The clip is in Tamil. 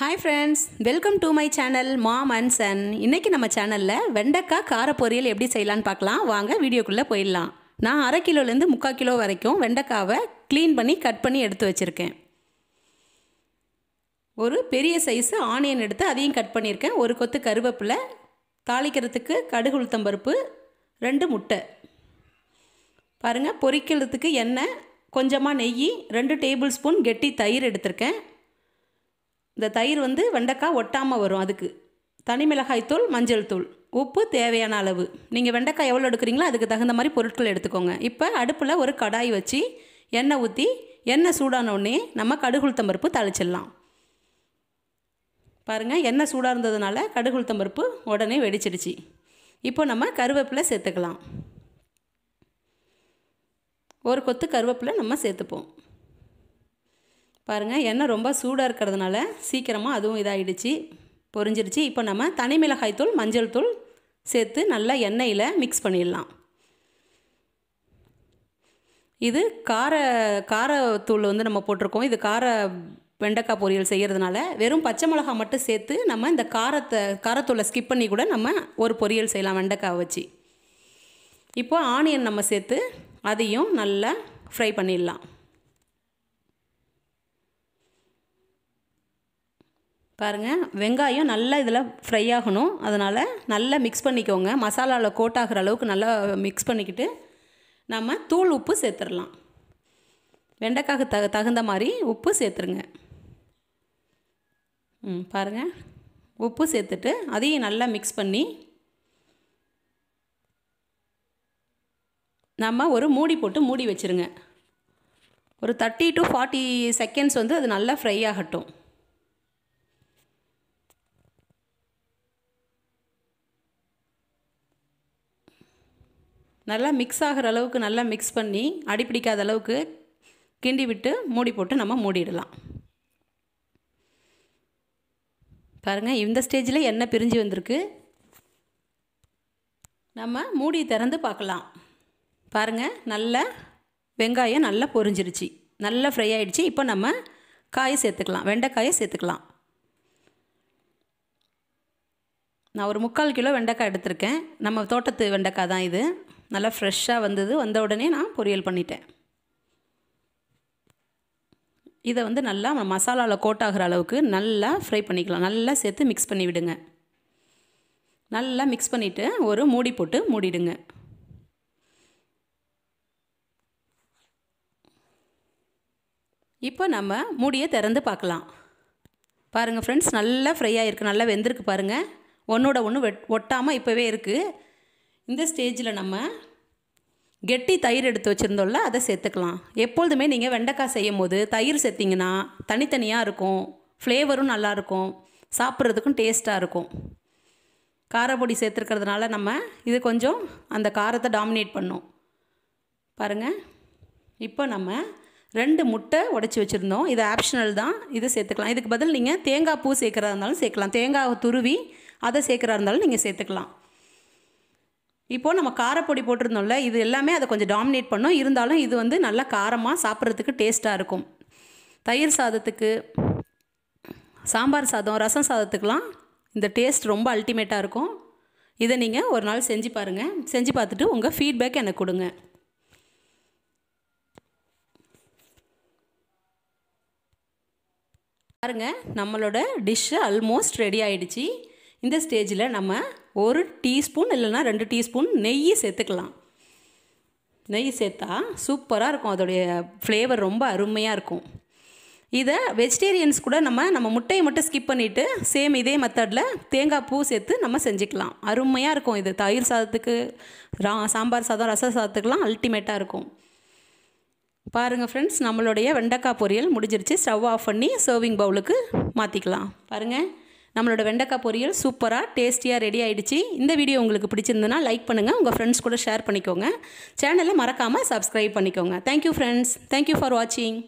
hi friends welcome to my channel mom and son இன்றைக்கி நம்ம சேனலில் வெண்டைக்காய் கார பொரியல் எப்படி செய்யலான்னு பார்க்கலாம் வாங்க வீடியோக்குள்ளே போயிடலாம் நான் அரை கிலோலேருந்து முக்கால் கிலோ வரைக்கும் வெண்டைக்காவை க்ளீன் பண்ணி கட் பண்ணி எடுத்து வச்சுருக்கேன் ஒரு பெரிய சைஸு ஆனியன் எடுத்து அதையும் கட் பண்ணியிருக்கேன் ஒரு கொத்து கருவேப்பிலை தாளிக்கிறதுக்கு கடுகு உளுத்தம் பருப்பு ரெண்டு முட்டை பாருங்கள் பொரிக்கிறதுக்கு எண்ணெய் கொஞ்சமாக நெய் ரெண்டு டேபிள் ஸ்பூன் கெட்டி தயிர் எடுத்திருக்கேன் இந்த தயிர் வந்து வெண்டைக்காய் ஒட்டாமல் வரும் அதுக்கு தனி மிளகாய் தூள் மஞ்சள் தூள் உப்பு தேவையான அளவு நீங்கள் வெண்டைக்காய் எவ்வளோ எடுக்கிறீங்களோ அதுக்கு தகுந்த மாதிரி பொருட்கள் எடுத்துக்கோங்க இப்போ அடுப்பில் ஒரு கடாய் வச்சு எண்ணெய் ஊற்றி எண்ணெய் சூடான உடனே நம்ம கடுகுளுத்தம் பருப்பு பாருங்கள் எண்ணெய் சூடாக இருந்ததுனால கடுகுளுத்தம் பருப்பு உடனே வெடிச்சிடுச்சு இப்போ நம்ம கருவேப்பிலை சேர்த்துக்கலாம் ஒரு கொத்து கருவேப்பிலை நம்ம சேர்த்துப்போம் பாருங்கள் எண்ணெய் ரொம்ப சூடாக இருக்கிறதுனால சீக்கிரமாக அதுவும் இதாகிடுச்சு பொறிஞ்சிருச்சு இப்போ நம்ம தனி மிளகாய் தூள் மஞ்சள் தூள் சேர்த்து நல்லா எண்ணெயில் மிக்ஸ் பண்ணிடலாம் இது கார காரத்தூள் வந்து நம்ம போட்டிருக்கோம் இது கார வெண்டைக்காய் பொரியல் செய்கிறதுனால வெறும் பச்சை மிளகாய் மட்டும் சேர்த்து நம்ம இந்த காரத்தை காரத்தூளை ஸ்கிப் பண்ணி கூட நம்ம ஒரு பொரியல் செய்யலாம் வெண்டைக்காய் வச்சு இப்போது ஆனியன் நம்ம சேர்த்து அதையும் நல்லா ஃப்ரை பண்ணிடலாம் பாருங்கள் வெங்காயம் நல்லா இதில் ஃப்ரை ஆகணும் அதனால் நல்லா மிக்ஸ் பண்ணிக்கோங்க மசாலாவில் கோட் ஆகிற அளவுக்கு நல்லா மிக்ஸ் பண்ணிக்கிட்டு நம்ம தூள் உப்பு சேர்த்துடலாம் வெண்டைக்காக தகு தகுந்த மாதிரி உப்பு சேர்த்துருங்க ம் பாருங்கள் உப்பு சேர்த்துட்டு அதையும் நல்லா மிக்ஸ் பண்ணி நம்ம ஒரு மூடி போட்டு மூடி வச்சுருங்க ஒரு தேர்ட்டி டு ஃபார்ட்டி செகண்ட்ஸ் வந்து அது நல்லா ஃப்ரை ஆகட்டும் நல்லா மிக்ஸ் ஆகிற அளவுக்கு நல்லா மிக்ஸ் பண்ணி அடிப்பிடிக்காத அளவுக்கு கிண்டி விட்டு மூடி போட்டு நம்ம மூடிடலாம் பாருங்கள் இந்த ஸ்டேஜில் எண்ணெய் பிரிஞ்சு வந்திருக்கு நம்ம மூடி திறந்து பார்க்கலாம் பாருங்கள் நல்ல வெங்காயம் நல்லா பொரிஞ்சிருச்சு நல்லா ஃப்ரை ஆகிடுச்சு இப்போ நம்ம காயை சேர்த்துக்கலாம் வெண்டைக்காயை சேர்த்துக்கலாம் நான் ஒரு முக்கால் கிலோ வெண்டைக்காய் எடுத்திருக்கேன் நம்ம தோட்டத்து வெண்டைக்காய் தான் இது நல்லா ஃப்ரெஷ்ஷாக வந்தது வந்த உடனே நான் பொரியல் பண்ணிட்டேன் இதை வந்து நல்லா மசாலாவில் கோட் ஆகிற அளவுக்கு நல்லா ஃப்ரை பண்ணிக்கலாம் நல்லா சேர்த்து மிக்ஸ் பண்ணி விடுங்க நல்லா மிக்ஸ் பண்ணிவிட்டு ஒரு மூடி போட்டு மூடிடுங்க இப்போ நம்ம மூடியை திறந்து பார்க்கலாம் பாருங்கள் ஃப்ரெண்ட்ஸ் நல்லா ஃப்ரை ஆகிருக்கு நல்லா வெந்திருக்கு பாருங்கள் ஒன்றோட ஒன்று வெட் ஒட்டாமல் இப்போவே இருக்குது இந்த ஸ்டேஜில் நம்ம கெட்டி தயிர் எடுத்து வச்சுருந்தோம்ல அதை சேர்த்துக்கலாம் எப்பொழுதுமே நீங்கள் வெண்டைக்காய் செய்யும் போது தயிர் சேர்த்திங்கன்னா தனித்தனியாக இருக்கும் ஃப்ளேவரும் நல்லாயிருக்கும் சாப்பிட்றதுக்கும் டேஸ்ட்டாக இருக்கும் காரப்பொடி சேர்த்துருக்கிறதுனால நம்ம இது கொஞ்சம் அந்த காரத்தை டாமினேட் பண்ணும் பாருங்கள் இப்போ நம்ம ரெண்டு முட்டை உடச்சி வச்சுருந்தோம் இது ஆப்ஷனல் தான் இதை சேர்த்துக்கலாம் இதுக்கு பதில் நீங்கள் தேங்காய் பூ சேர்க்குறதா இருந்தாலும் சேர்க்கலாம் தேங்காய் துருவி அதை சேர்க்குறா இருந்தாலும் நீங்கள் சேர்த்துக்கலாம் இப்போது நம்ம காரப்பொடி போட்டிருந்தோம்ல இது எல்லாமே அதை கொஞ்சம் டாமினேட் பண்ணோம் இருந்தாலும் இது வந்து நல்லா காரமாக சாப்பிட்றதுக்கு டேஸ்ட்டாக இருக்கும் தயிர் சாதத்துக்கு சாம்பார் சாதம் ரசம் சாதத்துக்கெலாம் இந்த டேஸ்ட் ரொம்ப அல்டிமேட்டாக இருக்கும் இதை நீங்கள் ஒரு நாள் செஞ்சு பாருங்கள் செஞ்சு பார்த்துட்டு உங்கள் ஃபீட்பேக் எனக்கு கொடுங்க பாருங்கள் நம்மளோட டிஷ்ஷு ஆல்மோஸ்ட் ரெடி ஆகிடுச்சி இந்த ஸ்டேஜில் நம்ம ஒரு டீஸ்பூன் இல்லைனா ரெண்டு டீஸ்பூன் நெய் சேர்த்துக்கலாம் நெய் சேர்த்தா சூப்பராக இருக்கும் அதோடைய ஃப்ளேவர் ரொம்ப அருமையாக இருக்கும் இதை வெஜிடேரியன்ஸ் கூட நம்ம நம்ம முட்டையை மட்டும் ஸ்கிப் பண்ணிவிட்டு சேம் இதே மெத்தடில் தேங்காய் பூ சேர்த்து நம்ம செஞ்சுக்கலாம் அருமையாக இருக்கும் இது தயிர் சாதத்துக்கு ரா சாம்பார் சாதம் ரச சாதத்துக்கெலாம் அல்டிமேட்டாக இருக்கும் பாருங்கள் ஃப்ரெண்ட்ஸ் நம்மளுடைய வெண்டைக்காய் பொரியல் முடிஞ்சிருச்சு ஸ்டவ் ஆஃப் பண்ணி சர்விங் பவுலுக்கு மாற்றிக்கலாம் பாருங்கள் நம்மளோட வெண்டைக்காய் பொரியல் சூப்பராக டேஸ்டியாக ரெடி ஆகிடுச்சு இந்த வீடியோ உங்களுக்கு பிடிச்சிருந்தனா லைக் பண்ணுங்கள் உங்கள் ஃப்ரெண்ட்ஸ் கூட ஷேர் பண்ணிக்கோங்க சேனலை மறக்காமல் சப்ஸ்கிரைப் பண்ணிக்கோங்க தேங்க்யூ ஃப்ரெண்ட்ஸ் தேங்க்யூ ஃபார் வாட்சிங்